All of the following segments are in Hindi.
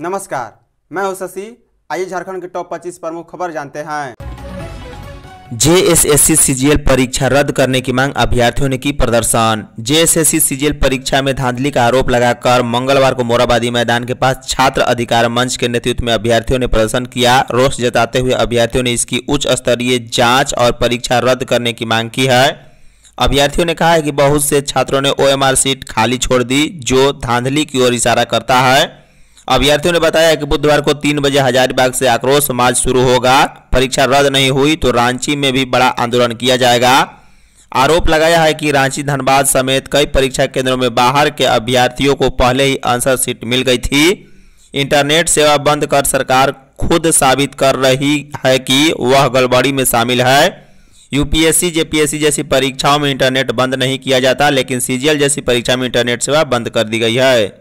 नमस्कार मैं हूं शशि आइए झारखंड के टॉप 25 प्रमुख खबर जानते हैं जेएसएससी सीजीएल परीक्षा रद्द करने की मांग अभ्यर्थियों ने की प्रदर्शन सी सीजीएल परीक्षा में धांधली का आरोप लगाकर मंगलवार को मोराबादी मैदान के पास छात्र अधिकार मंच के नेतृत्व में अभ्यर्थियों ने प्रदर्शन किया रोष जताते हुए अभ्यर्थियों ने इसकी उच्च स्तरीय जांच और परीक्षा रद्द करने की मांग की है अभ्यर्थियों ने कहा है कि बहुत से छात्रों ने ओएमआर सीट खाली छोड़ दी जो धांधली की ओर इशारा करता है अभ्यर्थियों ने बताया कि बुधवार को तीन बजे हजारीबाग से आक्रोश मार्च शुरू होगा परीक्षा रद्द नहीं हुई तो रांची में भी बड़ा आंदोलन किया जाएगा आरोप लगाया है कि रांची धनबाद समेत कई परीक्षा केंद्रों में बाहर के अभ्यर्थियों को पहले ही आंसर सीट मिल गई थी इंटरनेट सेवा बंद कर सरकार खुद साबित कर रही है कि वह गड़बड़ी में शामिल है यूपीएससी जेपीएससी जैसी परीक्षाओं में इंटरनेट बंद नहीं किया जाता लेकिन सीजीएल जैसी परीक्षा में इंटरनेट सेवा बंद कर दी गई है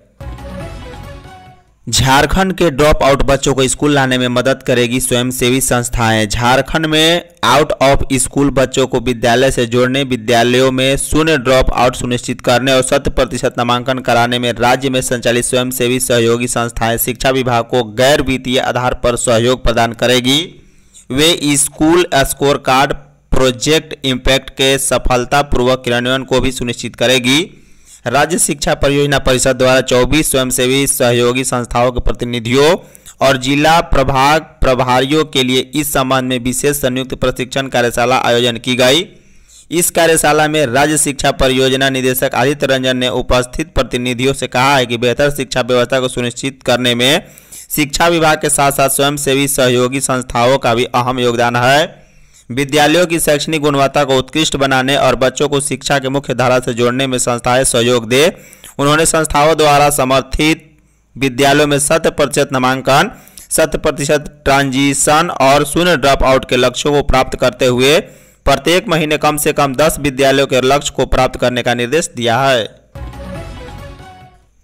झारखंड के ड्रॉप आउट बच्चों को स्कूल लाने में मदद करेगी स्वयंसेवी संस्थाएं झारखंड में आउट ऑफ स्कूल बच्चों को विद्यालय से जोड़ने विद्यालयों में शून्य ड्रॉप आउट सुनिश्चित करने और शत प्रतिशत नामांकन कराने में राज्य में संचालित स्वयंसेवी सहयोगी संस्थाएं शिक्षा विभाग को गैर वित्तीय आधार पर सहयोग प्रदान करेगी वे school score card project impact के सफलतापूर्वक क्रियान्वयन को भी सुनिश्चित करेगी राज्य शिक्षा परियोजना परिषद द्वारा 24 स्वयंसेवी सहयोगी संस्थाओं के प्रतिनिधियों और जिला प्रभाग प्रभारियों के लिए इस संबंध में विशेष संयुक्त प्रशिक्षण कार्यशाला आयोजन की गई इस कार्यशाला में राज्य शिक्षा परियोजना निदेशक आदित्य रंजन ने उपस्थित प्रतिनिधियों से कहा है कि बेहतर शिक्षा व्यवस्था को सुनिश्चित करने में शिक्षा विभाग के साथ साथ स्वयंसेवी सहयोगी संस्थाओं का भी अहम योगदान है विद्यालयों की शैक्षणिक गुणवत्ता को उत्कृष्ट बनाने और बच्चों को शिक्षा के मुख्य धारा से जोड़ने में संस्थाएं सहयोग दे उन्होंने संस्थाओं द्वारा समर्थित विद्यालयों में शत प्रतिशत नामांकन शत प्रतिशत ट्रांजिशन और शून्य ड्रॉप आउट के लक्ष्यों को प्राप्त करते हुए प्रत्येक महीने कम से कम दस विद्यालयों के लक्ष्य को प्राप्त करने का निर्देश दिया है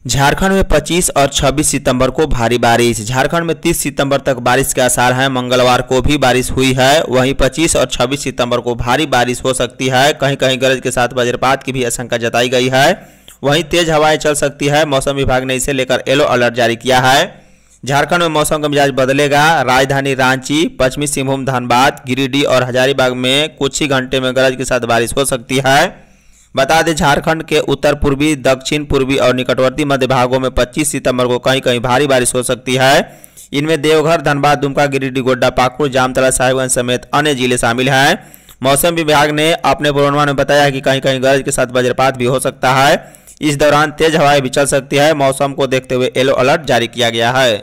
झारखंड में 25 और 26 सितंबर को भारी बारिश झारखंड में 30 सितंबर तक बारिश के आसार हैं मंगलवार को भी बारिश हुई है वहीं 25 और 26 सितंबर को भारी बारिश हो सकती है कहीं कहीं गरज के साथ वज्रपात की भी आशंका जताई गई है वहीं तेज हवाएं चल सकती है मौसम विभाग ने इसे लेकर येलो अलर्ट जारी किया है झारखंड में मौसम का मिजाज बदलेगा राजधानी रांची पश्चिमी सिंहभूम धनबाद गिरिडीह और हजारीबाग में कुछ ही घंटे में गरज के साथ बारिश हो सकती है बता दें झारखंड के उत्तर पूर्वी दक्षिण पूर्वी और निकटवर्ती मध्य भागों में पच्चीस सितम्बर को कहीं कहीं भारी बारिश हो सकती है इनमें देवघर धनबाद दुमका गिरिडीह गोड्डा पाकुड़ जामतला साहिबगंज समेत अन्य जिले शामिल हैं मौसम विभाग ने अपने पूर्वानुमान में बताया कि कहीं कहीं गरज के साथ वज्रपात भी हो सकता है इस दौरान तेज हवाएं भी चल सकती है मौसम को देखते हुए येलो अलर्ट जारी किया गया है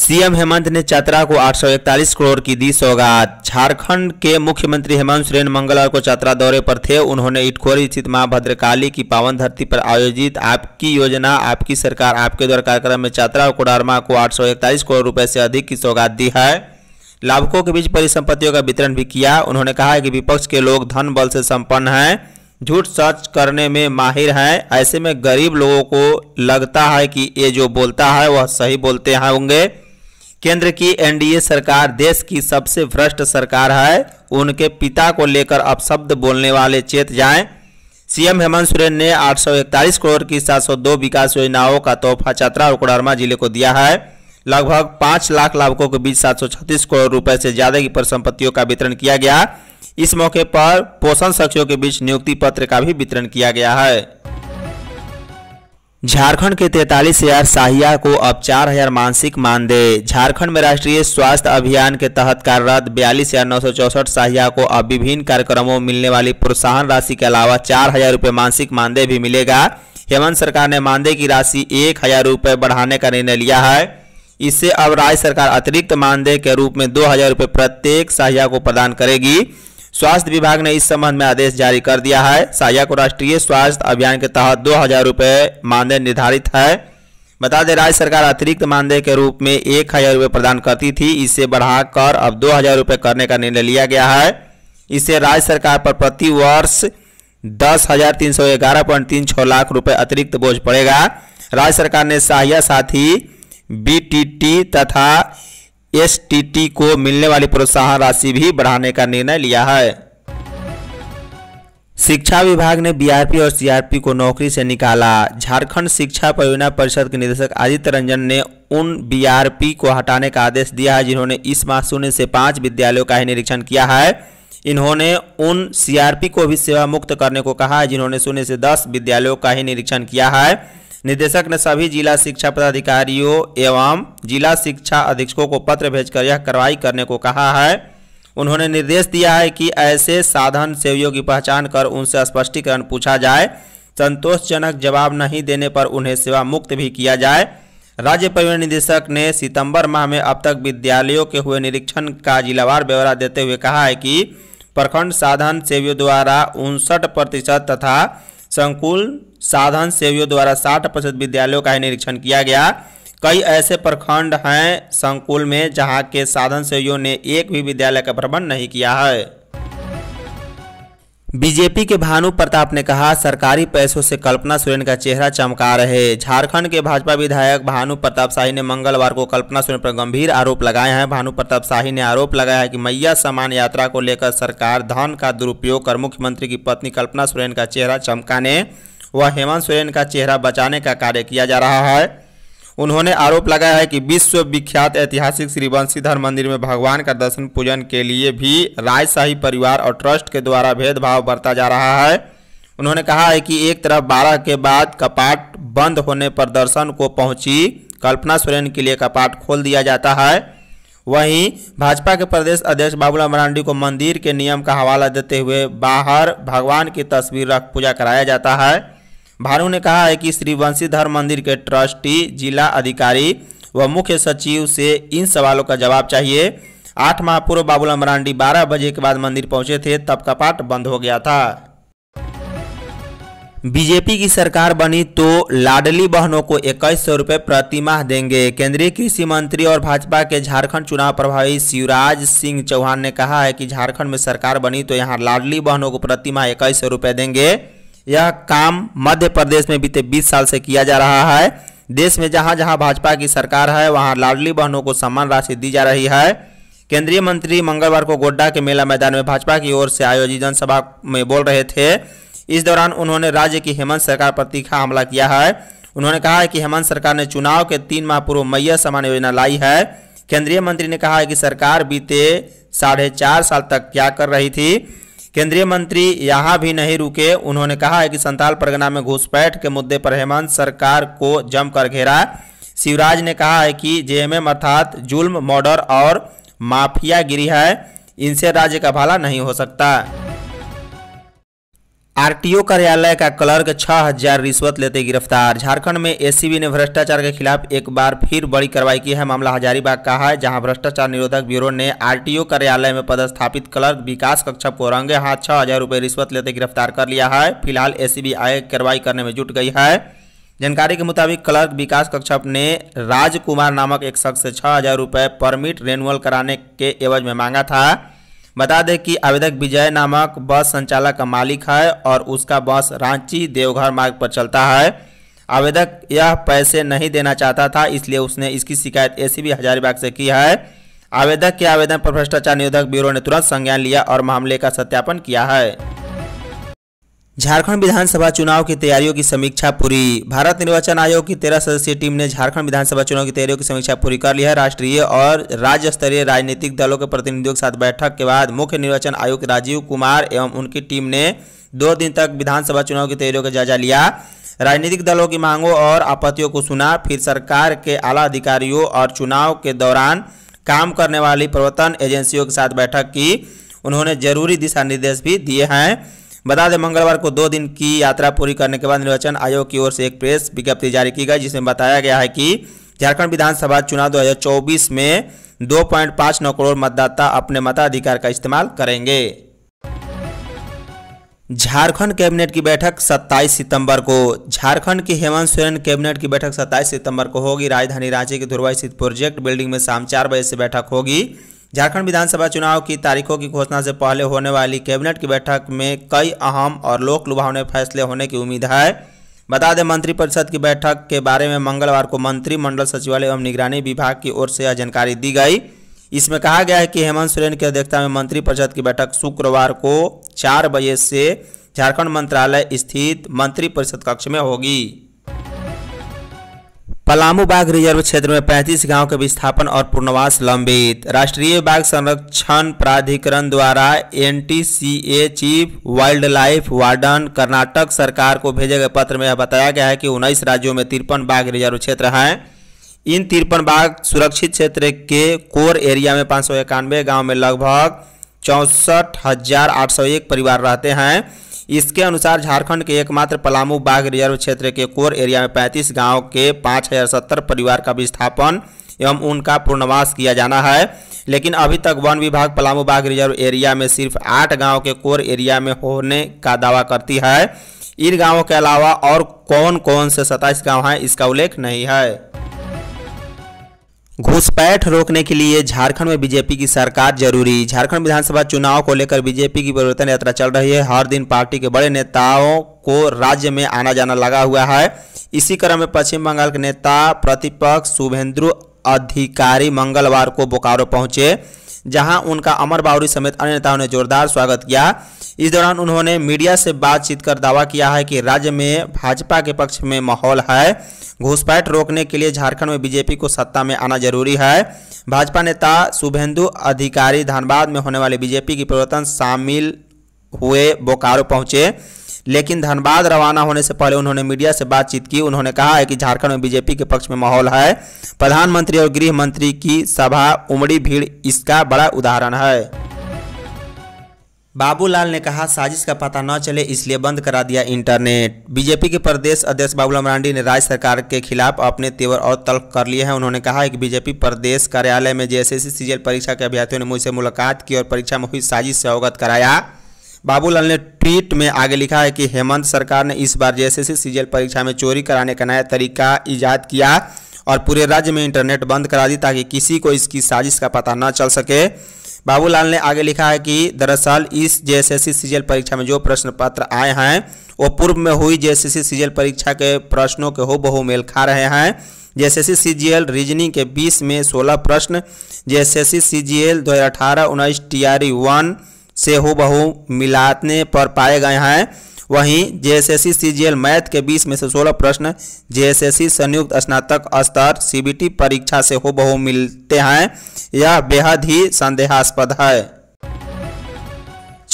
सीएम हेमंत ने चतरा को 841 करोड़ की दी सौगात झारखंड के मुख्यमंत्री हेमंत सोरेन मंगलवार को चतरा दौरे पर थे उन्होंने इटखोरी स्थित मां भद्रकाली की पावन धरती पर आयोजित आपकी योजना आपकी सरकार आपके द्वारा कार्यक्रम में चतरा और कोडारमा को 841 करोड़ रुपए से अधिक की सौगात दी है लाभुकों के बीच परिसंपत्तियों का वितरण भी किया उन्होंने कहा कि विपक्ष के लोग धन बल से संपन्न हैं झूठ सच करने में माहिर हैं ऐसे में गरीब लोगों को लगता है कि ये जो बोलता है वह सही बोलते होंगे केंद्र की एनडीए सरकार देश की सबसे भ्रष्ट सरकार है उनके पिता को लेकर अपशब्द बोलने वाले चेत जाएं सीएम हेमंत सोरेन ने 841 करोड़ की 702 विकास योजनाओं का तोहफा चतरा और कोडरमा जिले को दिया है लगभग पाँच लाख लाभुकों के बीच 736 करोड़ रुपए से ज़्यादा की परिसंपत्तियों का वितरण किया गया इस मौके पर पोषण शख्सियों के बीच नियुक्ति पत्र का भी वितरण किया गया है झारखंड के तैतालीस हजार साहिया को अब चार हजार मानसिक मानदेय झारखंड में राष्ट्रीय स्वास्थ्य अभियान के तहत कार्यरत बयालीस हजार नौ सौ चौसठ साहिया को अब विभिन्न कार्यक्रमों में मिलने वाली प्रोत्साहन राशि के अलावा चार हजार रुपये मानसिक मानदेय भी मिलेगा हेमंत सरकार ने मानदेय की राशि एक हजार रुपये बढ़ाने का निर्णय लिया है इससे अब राज्य सरकार अतिरिक्त मानदेय के रूप में दो हजार रुपये प्रत्येक साहिया को प्रदान करेगी स्वास्थ्य विभाग ने इस संबंध में आदेश जारी कर दिया है साया को राष्ट्रीय स्वास्थ्य अभियान के तहत दो हजार रुपये मानदेय निर्धारित है बता दें राज्य सरकार अतिरिक्त मानदेय के रूप में एक हजार रुपये प्रदान करती थी इसे बढ़ाकर अब दो हजार रुपये करने का निर्णय लिया गया है इससे राज्य सरकार पर प्रति वर्ष दस हजार तीन सौ ग्यारह पॉइंट तीन छः लाख रुपये अतिरिक्त बोझ पड़ेगा राज्य सरकार ने साहिया साथी टी तथा एसटीटी को मिलने वाली प्रोत्साहन राशि भी बढ़ाने का निर्णय लिया है शिक्षा विभाग ने बीआरपी और सीआरपी को नौकरी से निकाला झारखंड शिक्षा परियोजना परिषद के निदेशक आदित्य रंजन ने उन बीआरपी को हटाने का आदेश दिया है जिन्होंने इस माह शून्य से पाँच विद्यालयों का ही निरीक्षण किया है इन्होंने उन सीआरपी को भी सेवा मुक्त करने को कहा है जिन्होंने शून्य से दस विद्यालयों का ही निरीक्षण किया है निदेशक ने सभी जिला शिक्षा पदाधिकारियों एवं जिला शिक्षा अधीक्षकों को पत्र भेजकर यह कार्रवाई करने को कहा है उन्होंने निर्देश दिया है कि ऐसे साधन सेवियों की पहचान कर उनसे स्पष्टीकरण पूछा जाए संतोषजनक जवाब नहीं देने पर उन्हें सेवा मुक्त भी किया जाए राज्य परिवहन निदेशक ने सितंबर माह में अब तक विद्यालयों के हुए निरीक्षण का जिलावार ब्यौरा देते हुए कहा है कि प्रखंड साधन सेवियों द्वारा उनसठ प्रतिशत तथा संकुल साधन सेवियों द्वारा साठ प्रतिशत विद्यालयों का ही निरीक्षण किया गया कई ऐसे प्रखंड हैं संकुल में जहां के साधन सेवियों ने एक भी विद्यालय का भ्रमण नहीं किया है बीजेपी के भानु प्रताप ने कहा सरकारी पैसों से कल्पना सुरेन का चेहरा चमका रहे झारखंड के भाजपा विधायक भानु प्रताप शाही ने मंगलवार को कल्पना सुरेन पर गंभीर आरोप लगाए हैं भानु प्रताप शाही ने आरोप लगाया है कि मैया समान यात्रा को लेकर सरकार धन का दुरुपयोग कर मुख्यमंत्री की पत्नी कल्पना सुरेन का चेहरा चमकाने व हेमंत सोरेन का चेहरा बचाने का कार्य किया जा रहा है उन्होंने आरोप लगाया है कि विश्व विख्यात ऐतिहासिक श्री बंशीधर मंदिर में भगवान का दर्शन पूजन के लिए भी राजशाही परिवार और ट्रस्ट के द्वारा भेदभाव बरता जा रहा है उन्होंने कहा है कि एक तरफ बारह के बाद कपाट बंद होने पर दर्शन को पहुंची कल्पना सोरेन के लिए कपाट खोल दिया जाता है वहीं भाजपा के प्रदेश अध्यक्ष बाबूलाल मरांडी को मंदिर के नियम का हवाला देते हुए बाहर भगवान की तस्वीर रख पूजा कराया जाता है भानु ने कहा है कि श्री वंशीधर मंदिर के ट्रस्टी जिला अधिकारी व मुख्य सचिव से इन सवालों का जवाब चाहिए आठ माह पूर्व बाबूलाल मरांडी बारह बजे के बाद मंदिर पहुंचे थे तब कपाट बंद हो गया था बीजेपी की सरकार बनी तो लाडली बहनों को इक्कीस सौ रुपये प्रतिमाह देंगे केंद्रीय कृषि मंत्री और भाजपा के झारखंड चुनाव प्रभारी शिवराज सिंह चौहान ने कहा है कि झारखंड में सरकार बनी तो यहां लाडली बहनों को प्रतिमाह इक्कीस सौ रुपये देंगे यह काम मध्य प्रदेश में बीते 20 साल से किया जा रहा है देश में जहां जहां भाजपा की सरकार है वहां लाडली बहनों को सम्मान राशि दी जा रही है केंद्रीय मंत्री मंगलवार को गोड्डा के मेला मैदान में भाजपा की ओर से आयोजित जनसभा में बोल रहे थे इस दौरान उन्होंने राज्य की हेमंत सरकार पर तीखा हमला किया है उन्होंने कहा है कि हेमंत सरकार ने चुनाव के तीन माह पूर्व मैया समान योजना लाई है केंद्रीय मंत्री ने कहा है कि सरकार बीते साढ़े चार साल तक क्या कर रही थी केंद्रीय मंत्री यहाँ भी नहीं रुके उन्होंने कहा है कि संताल परगना में घुसपैठ के मुद्दे पर हेमंत सरकार को जमकर घेरा शिवराज ने कहा है कि जेएमएम अर्थात जुल्म मर्डर और माफियागिरी है इनसे राज्य का भला नहीं हो सकता आरटीओ कार्यालय का क्लर्क छह हजार रिश्वत लेते गिरफ्तार झारखंड में एसीबी ने भ्रष्टाचार के खिलाफ एक बार फिर बड़ी कार्रवाई की है मामला हजारीबाग का है जहां भ्रष्टाचार निरोधक ब्यूरो ने आरटीओ कार्यालय में पदस्थापित क्लर्क विकास कक्षप को रंगे हाथ छह हजार रुपये रिश्वत लेते गिरफ्तार कर लिया है फिलहाल ए सी कार्रवाई करने में जुट गई है जानकारी के मुताबिक क्लर्क विकास कक्षप ने राजकुमार नामक एक शख्स से छह हजार रुपये परमिट रेनुअल कराने के एवज में मांगा था बता दें कि आवेदक विजय नामक बस संचालक का मालिक है और उसका बस रांची देवघर मार्ग पर चलता है आवेदक यह पैसे नहीं देना चाहता था इसलिए उसने इसकी शिकायत ए हजारीबाग से की है आवेदक के आवेदन पर भ्रष्टाचार निरोधक ब्यूरो ने तुरंत संज्ञान लिया और मामले का सत्यापन किया है झारखंड विधानसभा चुनाव की तैयारियों की समीक्षा पूरी भारत निर्वाचन आयोग की तेरह सदस्यीय टीम ने झारखंड विधानसभा चुनाव की तैयारियों की समीक्षा पूरी कर ली है राष्ट्रीय और राज्य स्तरीय राजनीतिक दलों के प्रतिनिधियों के साथ बैठक के बाद मुख्य निर्वाचन आयुक्त राजीव कुमार एवं उनकी टीम ने दो दिन तक विधानसभा चुनाव की तैयारियों का जायजा लिया राजनीतिक दलों की मांगों और आपत्तियों को सुना फिर सरकार के आला अधिकारियों और चुनाव के दौरान काम करने वाली प्रवर्तन एजेंसियों के साथ बैठक की उन्होंने जरूरी दिशा निर्देश भी दिए हैं बता दें मंगलवार को दो दिन की यात्रा पूरी करने के बाद निर्वाचन आयोग की ओर से एक प्रेस विज्ञप्ति जारी की गई जिसमें बताया गया है कि झारखंड विधानसभा चुनाव दो में 2.5 नौ करोड़ मतदाता अपने मताधिकार का इस्तेमाल करेंगे झारखंड कैबिनेट की बैठक 27 सितंबर को झारखंड की हेमंत सोरेन कैबिनेट की बैठक 27 सितंबर को होगी राजधानी रांची के धुरवाई स्थित प्रोजेक्ट बिल्डिंग में शाम चार बजे से बैठक होगी झारखंड विधानसभा चुनाव की तारीखों की घोषणा से पहले होने वाली कैबिनेट की बैठक में कई अहम और लोक लुभावने फैसले होने की उम्मीद है बता दें मंत्रिपरिषद की बैठक के बारे में मंगलवार को मंत्रिमंडल सचिवालय एवं निगरानी विभाग की ओर से यह जानकारी दी गई इसमें कहा गया है कि हेमंत सोरेन की अध्यक्षता में मंत्रिपरिषद की बैठक शुक्रवार को चार बजे से झारखंड मंत्रालय स्थित मंत्रिपरिषद कक्ष में होगी पलामू बाघ रिजर्व क्षेत्र में पैंतीस गांव के विस्थापन और पुनर्वास लंबित राष्ट्रीय बाघ संरक्षण प्राधिकरण द्वारा एन chief wildlife warden Karnataka सरकार को भेजे गए पत्र में यह बताया गया है कि उन्नीस राज्यों में तिरपन बाघ रिजर्व क्षेत्र हैं इन तिरपन बाघ सुरक्षित क्षेत्र के कोर एरिया में पाँच सौ इक्यानवे गाँव में लगभग चौंसठ परिवार रहते हैं इसके अनुसार झारखंड के एकमात्र पलामू बाघ रिजर्व क्षेत्र के कोर एरिया में पैंतीस गाँव के पाँच परिवार का विस्थापन एवं उनका पुनर्वास किया जाना है लेकिन अभी तक वन विभाग पलामू बाघ रिजर्व एरिया में सिर्फ आठ गाँव के कोर एरिया में होने का दावा करती है इन गाँवों के अलावा और कौन कौन से सत्ताईस गाँव हैं इसका उल्लेख नहीं है घुसपैठ रोकने के लिए झारखंड में बीजेपी की सरकार जरूरी झारखंड विधानसभा चुनाव को लेकर बीजेपी की परिवर्तन यात्रा चल रही है हर दिन पार्टी के बड़े नेताओं को राज्य में आना जाना लगा हुआ है इसी क्रम में पश्चिम बंगाल के नेता प्रतिपक्ष शुभेंद्र अधिकारी मंगलवार को बोकारो पहुंचे जहां उनका अमर बावरी समेत अन्य नेताओं ने जोरदार स्वागत किया इस दौरान उन्होंने मीडिया से बातचीत कर दावा किया है कि राज्य में भाजपा के पक्ष में माहौल है घुसपैठ रोकने के लिए झारखंड में बीजेपी को सत्ता में आना जरूरी है भाजपा नेता शुभेंदु अधिकारी धनबाद में होने वाले बीजेपी की प्रवर्तन शामिल हुए बोकारो पहुंचे लेकिन धनबाद रवाना होने से पहले उन्होंने मीडिया से बातचीत की उन्होंने कहा है कि झारखंड में बीजेपी के पक्ष में माहौल है प्रधानमंत्री और गृह मंत्री की सभा उमड़ी भीड़ इसका बड़ा उदाहरण है बाबूलाल ने कहा साजिश का पता न चले इसलिए बंद करा दिया इंटरनेट बीजेपी के प्रदेश अध्यक्ष बाबूलाल मरांडी ने राज्य सरकार के खिलाफ अपने तेवर और तल्ख कर लिए हैं उन्होंने कहा है कि बीजेपी प्रदेश कार्यालय में जेएसएससी सीजीएल परीक्षा के अभ्यर्थियों ने मुझसे मुलाकात की और परीक्षा में हुई साजिश से अवगत कराया बाबूलाल ने ट्वीट में आगे लिखा है कि हेमंत सरकार ने इस बार जेएसएससी सीजीएल परीक्षा में चोरी कराने का नया तरीका ईजाद किया और पूरे राज्य में इंटरनेट बंद करा दी ताकि किसी को इसकी साजिश का पता न चल सके बाबूलाल ने आगे लिखा है कि दरअसल इस जे एस परीक्षा में जो प्रश्न पत्र आए हैं वो पूर्व में हुई जेएसएससी एस परीक्षा के प्रश्नों के हो बहु मेल खा रहे हैं जे एस एस रीजनिंग के 20 में 16 प्रश्न J S S JSSC CGL 2018 19 TRE one से हो बहु मिलाने पर पाए गए हैं वहीं जेएसएससी सीजीएल मैथ के 20 में से 16 प्रश्न जेएसएससी संयुक्त स्नातक स्तर सीबीटी परीक्षा से हो बहु मिलते हैं यह बेहद ही संदेहास्पद है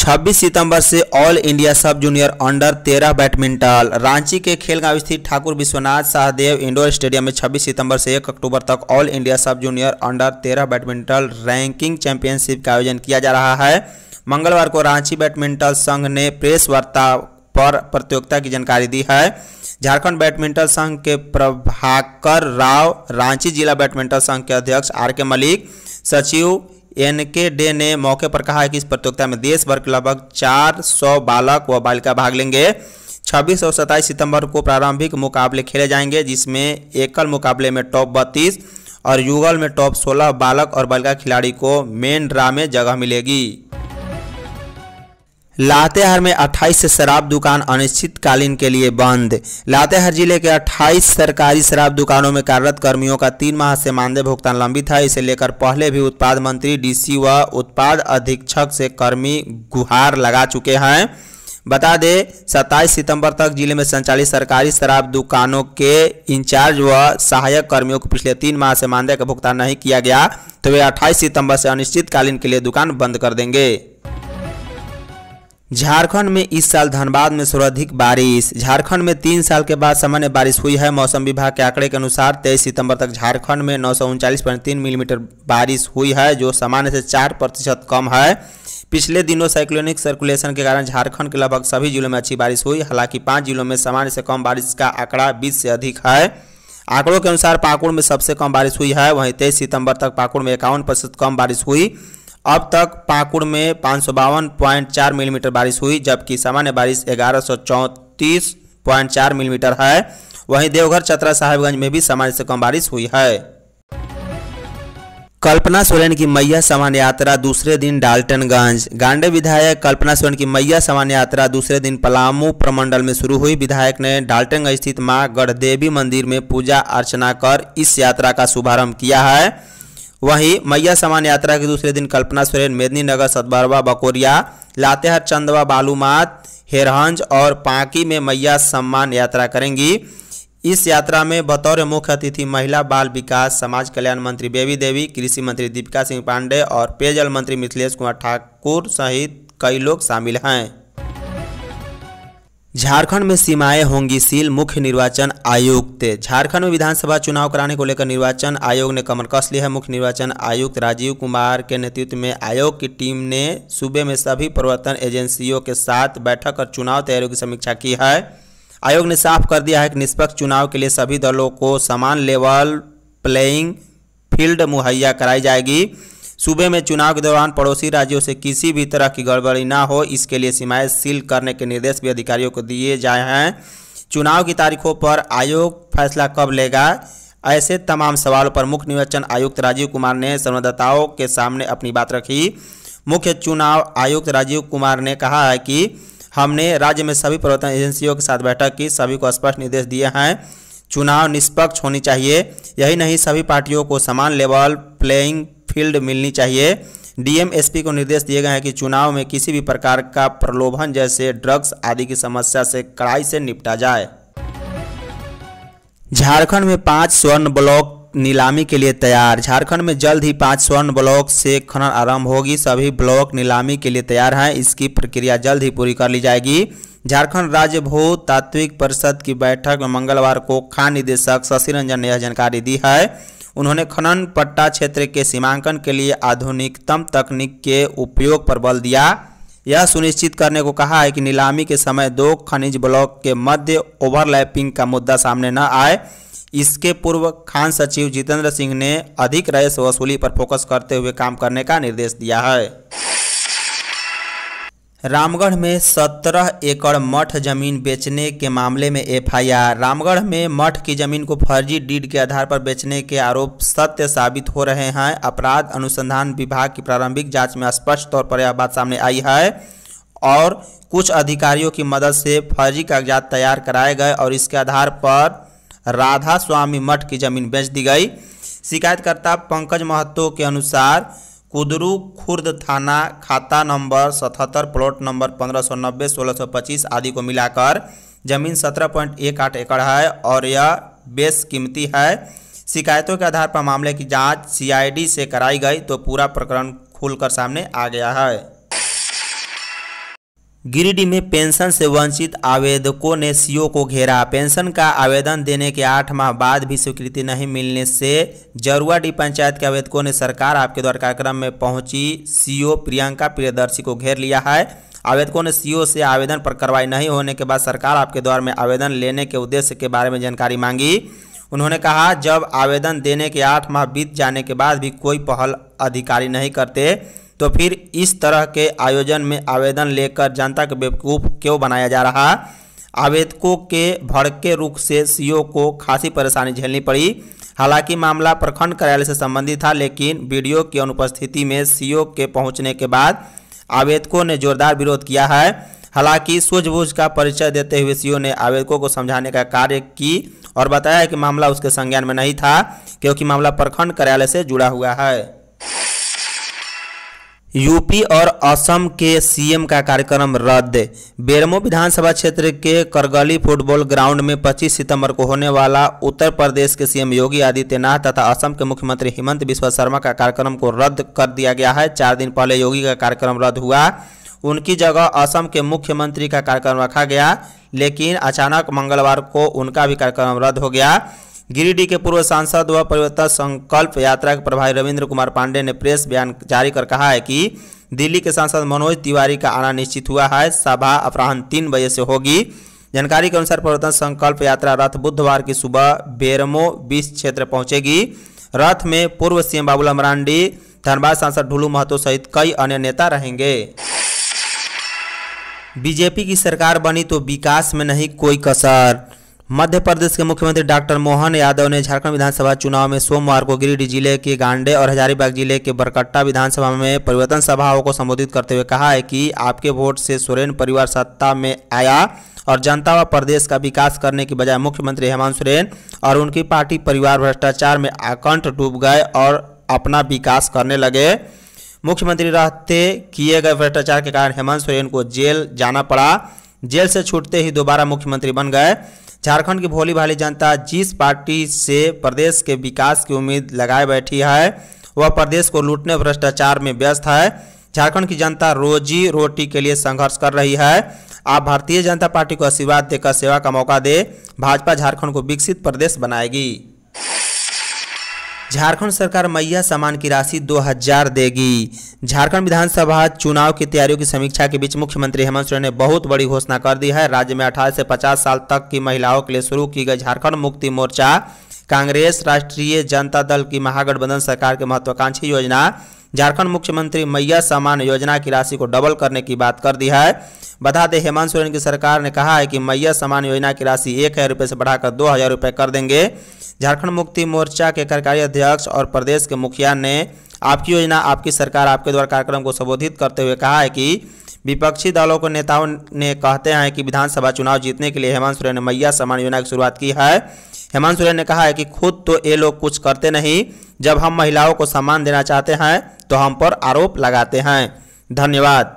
26 सितंबर से all India sub junior under 13 badminton Ranchi के खेलगांव स्थित ठाकुर विश्वनाथ सहदेव इंडोर स्टेडियम में 26 सितंबर से 1 अक्टूबर तक all India sub junior under 13 badminton ranking championship का आयोजन किया जा रहा है मंगलवार को रांची बैडमिंटन संघ ने प्रेस वार्ता पर प्रतियोगिता की जानकारी दी है झारखंड बैडमिंटन संघ के प्रभाकर राव रांची जिला बैडमिंटन संघ के अध्यक्ष आर के मलिक सचिव एन के डे ने मौके पर कहा है कि इस प्रतियोगिता में देश भर के लगभग 400 बालक व बालिका भाग लेंगे छब्बीस और सत्ताईस सितंबर को प्रारंभिक मुकाबले खेले जाएंगे जिसमें एकल मुकाबले में टॉप बत्तीस और युगल में टॉप सोलह बालक और बालिका खिलाड़ी को मेन ड्रा में जगह मिलेगी लातेहार में 28 से शराब दुकान अनिश्चितकालीन के लिए बंद लातेहार जिले के 28 सरकारी शराब दुकानों में कार्यरत कर्मियों का तीन माह से मानदेय भुगतान लंबित है इसे लेकर पहले भी उत्पाद मंत्री डीसी व उत्पाद अधीक्षक से कर्मी गुहार लगा चुके हैं बता दें 27 सितंबर तक जिले में संचालित सरकारी शराब दुकानों के इंचार्ज व सहायक कर्मियों को पिछले तीन माह से मानदेय का भुगतान नहीं किया गया तो वे अट्ठाईस सितंबर से अनिश्चितकालीन के लिए दुकान बंद कर देंगे झारखंड में इस साल धनबाद में सर्वाधिक बारिश झारखंड में तीन साल के बाद सामान्य बारिश हुई है मौसम विभाग के आंकड़े के अनुसार 23 सितंबर तक झारखंड में नौ मिलीमीटर mm बारिश हुई है जो सामान्य से चार प्रतिशत कम है पिछले दिनों साइक्लोनिक सर्कुलेशन के कारण झारखंड के लगभग सभी जिलों में अच्छी बारिश हुई हालांकि पाँच जिलों में सामान्य से कम बारिश का आंकड़ा बीस से अधिक है आंकड़ों के अनुसार पाकुड़ में सबसे कम बारिश हुई है वहीं तेईस सितंबर तक पाकुड़ में इक्यावन प्रतिशत कम बारिश हुई अब तक पाकुड़ में पाँच सौ बावन पॉइंट चार मिलीमीटर बारिश हुई जबकि सामान्य बारिश ग्यारह सौ चौंतीस पॉइंट चार मिलीमीटर है वहीं देवघर चतरा साहिबगंज में भी सामान्य से कम बारिश हुई है कल्पना सोरेन की मैया सामान्य यात्रा दूसरे दिन डाल्टनगंज गांडे विधायक कल्पना सोरेन की मैया सामान्य यात्रा दूसरे दिन पलामू प्रमंडल में शुरू हुई विधायक ने डाल्टनगंज स्थित मां गढ़देवी मंदिर में पूजा अर्चना कर इस यात्रा का शुभारंभ किया है वहीं मैया समान यात्रा के दूसरे दिन कल्पना सोरेन मेदिनीनगर सतबरवा बकोरिया लातेहार चंदवा बालूमात हेरहंज और पाकी में मैया सम्मान यात्रा करेंगी इस यात्रा में बतौर मुख्य अतिथि महिला बाल विकास समाज कल्याण मंत्री बेबी देवी कृषि मंत्री दीपिका सिंह पांडे और पेयजल मंत्री मिथिलेश कुमार ठाकुर सहित कई लोग शामिल हैं झारखंड में सीमाएं होंगी सील मुख्य निर्वाचन आयुक्त झारखंड में विधानसभा चुनाव कराने को लेकर निर्वाचन आयोग ने कमर कस लिया है मुख्य निर्वाचन आयुक्त राजीव कुमार के नेतृत्व में आयोग की टीम ने सूबे में सभी प्रवर्तन एजेंसियों के साथ बैठक और चुनाव तैयारियों की समीक्षा की है आयोग ने साफ कर दिया है कि निष्पक्ष चुनाव के लिए सभी दलों को समान लेवल प्लेइंग फील्ड मुहैया कराई जाएगी सूबे में चुनाव के दौरान पड़ोसी राज्यों से किसी भी तरह की गड़बड़ी ना हो इसके लिए सीमाएं सील करने के निर्देश भी अधिकारियों को दिए जाए हैं चुनाव की तारीखों पर आयोग फैसला कब लेगा ऐसे तमाम सवालों पर मुख्य निर्वाचन आयुक्त राजीव कुमार ने संवाददाताओं के सामने अपनी बात रखी मुख्य चुनाव आयुक्त राजीव कुमार ने कहा है कि हमने राज्य में सभी प्रवर्तन एजेंसियों के साथ बैठक की सभी को स्पष्ट निर्देश दिए हैं चुनाव निष्पक्ष होनी चाहिए यही नहीं सभी पार्टियों को समान लेवल प्लेइंग फील्ड मिलनी चाहिए डीएमएसपी को निर्देश दिए गए हैं कि चुनाव में किसी भी प्रकार का प्रलोभन जैसे ड्रग्स आदि की समस्या से कड़ाई से निपटा जाए झारखंड में पांच स्वर्ण ब्लॉक नीलामी के लिए तैयार झारखंड में जल्द ही पांच स्वर्ण ब्लॉक से खनन आरंभ होगी सभी ब्लॉक नीलामी के लिए तैयार हैं इसकी प्रक्रिया जल्द ही पूरी कर ली जाएगी झारखंड राज्य भू तात्विक परिषद की बैठक में मंगलवार को खान निदेशक शशि रंजन ने यह जानकारी दी है उन्होंने खनन पट्टा क्षेत्र के सीमांकन के लिए आधुनिकतम तकनीक के उपयोग पर बल दिया यह सुनिश्चित करने को कहा है कि नीलामी के समय दो खनिज ब्लॉक के मध्य ओवरलैपिंग का मुद्दा सामने न आए इसके पूर्व खान सचिव जितेंद्र सिंह ने अधिक राजस्व वसूली पर फोकस करते हुए काम करने का निर्देश दिया है रामगढ़ में सत्रह एकड़ मठ जमीन बेचने के मामले में एफआईआर रामगढ़ में मठ की जमीन को फर्जी डीड के आधार पर बेचने के आरोप सत्य साबित हो रहे हैं अपराध अनुसंधान विभाग की प्रारंभिक जांच में स्पष्ट तौर पर यह बात सामने आई है और कुछ अधिकारियों की मदद से फर्जी कागजात तैयार कराए गए और इसके आधार पर राधा स्वामी मठ की जमीन बेच दी गई शिकायतकर्ता पंकज महतो के अनुसार कुदरू खुर्द थाना खाता नंबर सतहत्तर प्लॉट नंबर पंद्रह सौ नब्बे सोलह सौ पच्चीस आदि को मिलाकर जमीन सत्रह पॉइंट एक आठ एकड़ है और यह बेस कीमती है शिकायतों के आधार पर मामले की जांच सीआईडी से कराई गई तो पूरा प्रकरण खुलकर सामने आ गया है गिरिडीह में पेंशन से वंचित आवेदकों ने सीओ को घेरा पेंशन का आवेदन देने के आठ माह बाद भी स्वीकृति नहीं मिलने से जरुआडी पंचायत के आवेदकों ने सरकार आपके द्वार कार्यक्रम में पहुंची सीओ प्रियंका प्रियदर्शी को घेर लिया है आवेदकों ने सीओ से आवेदन पर कार्रवाई नहीं होने के बाद सरकार आपके द्वार में आवेदन लेने के उद्देश्य के बारे में जानकारी मांगी उन्होंने कहा जब आवेदन देने के आठ माह बीत जाने के बाद भी कोई पहल अधिकारी नहीं करते तो फिर इस तरह के आयोजन में आवेदन लेकर जनता के बेवकूफ़ क्यों बनाया जा रहा आवेदकों के भड़के रुख से सीओ को खासी परेशानी झेलनी पड़ी हालांकि मामला प्रखंड कार्यालय से संबंधित था लेकिन वीडियो की अनुपस्थिति में सीओ के पहुंचने के बाद आवेदकों ने जोरदार विरोध किया है हालांकि सूझबूझ का परिचय देते हुए सीओ ने आवेदकों को समझाने का कार्य की और बताया कि मामला उसके संज्ञान में नहीं था क्योंकि मामला प्रखंड कार्यालय से जुड़ा हुआ है यूपी और असम के सीएम का कार्यक्रम रद्द बेरमो विधानसभा क्षेत्र के करगली फुटबॉल ग्राउंड में 25 सितंबर को होने वाला उत्तर प्रदेश के सीएम योगी आदित्यनाथ तथा असम के मुख्यमंत्री हेमंत बिश्व शर्मा का कार्यक्रम को रद्द कर दिया गया है चार दिन पहले योगी का कार्यक्रम रद्द हुआ उनकी जगह असम के मुख्यमंत्री का कार्यक्रम रखा गया लेकिन अचानक मंगलवार को उनका भी कार्यक्रम रद्द हो गया गिरिडीह के पूर्व सांसद व परिवर्तन संकल्प यात्रा के प्रभारी रविंद्र कुमार पांडे ने प्रेस बयान जारी कर कहा है कि दिल्ली के सांसद मनोज तिवारी का आना निश्चित हुआ है सभा अपराह्न तीन बजे से होगी जानकारी के अनुसार परिवर्तन संकल्प यात्रा रथ बुधवार की सुबह बेरमो बीस क्षेत्र पहुंचेगी रथ में पूर्व सीएम बाबूलाल मरांडी धनबाद सांसद ढुलू महतो सहित कई अन्य नेता रहेंगे बीजेपी की सरकार बनी तो विकास में नहीं कोई कसर मध्य प्रदेश के मुख्यमंत्री डॉक्टर मोहन यादव ने झारखंड विधानसभा चुनाव में सोमवार को गिरिडीह जिले के गांडे और हजारीबाग जिले के बरकट्टा विधानसभा में परिवर्तन सभाओं को संबोधित करते हुए कहा है कि आपके वोट से सोरेन परिवार सत्ता में आया और जनता व प्रदेश का विकास करने की बजाय मुख्यमंत्री हेमंत सोरेन और उनकी पार्टी परिवार भ्रष्टाचार में आकंठ डूब गए और अपना विकास करने लगे मुख्यमंत्री रहते किए गए भ्रष्टाचार के कारण हेमंत सोरेन को जेल जाना पड़ा जेल से छूटते ही दोबारा मुख्यमंत्री बन गए झारखंड की भोली भाली जनता जिस पार्टी से प्रदेश के विकास की उम्मीद लगाए बैठी है वह प्रदेश को लूटने भ्रष्टाचार में व्यस्त है झारखंड की जनता रोजी रोटी के लिए संघर्ष कर रही है आप भारतीय जनता पार्टी को आशीर्वाद देकर सेवा का मौका दे भाजपा झारखंड को विकसित प्रदेश बनाएगी झारखंड सरकार मैया सामान की राशि 2000 देगी झारखंड विधानसभा चुनाव की तैयारियों की समीक्षा के बीच मुख्यमंत्री हेमंत सोरेन ने बहुत बड़ी घोषणा कर दी है राज्य में अठारह से पचास साल तक की महिलाओं के लिए शुरू की गई झारखंड मुक्ति मोर्चा कांग्रेस राष्ट्रीय जनता दल की महागठबंधन सरकार के महत्वाकांक्षी योजना झारखंड मुख्यमंत्री मैया सामान योजना की राशि को डबल करने की बात कर दी है बता दें हेमंत सोरेन की सरकार ने कहा है कि मैया सामान योजना की राशि एक हज़ार रुपये से बढ़ाकर दो हज़ार रुपये कर देंगे झारखंड मुक्ति मोर्चा के कार्यकारी अध्यक्ष और प्रदेश के मुखिया ने आपकी योजना आपकी सरकार आपके द्वारा कार्यक्रम को संबोधित करते हुए कहा है कि विपक्षी दलों के नेताओं ने कहते हैं कि विधानसभा चुनाव जीतने के लिए हेमंत सोरेन ने मैया सम्मान योजना की शुरुआत की है हेमंत सोरेन ने कहा है कि खुद तो ये लोग कुछ करते नहीं जब हम महिलाओं को सम्मान देना चाहते हैं तो हम पर आरोप लगाते हैं धन्यवाद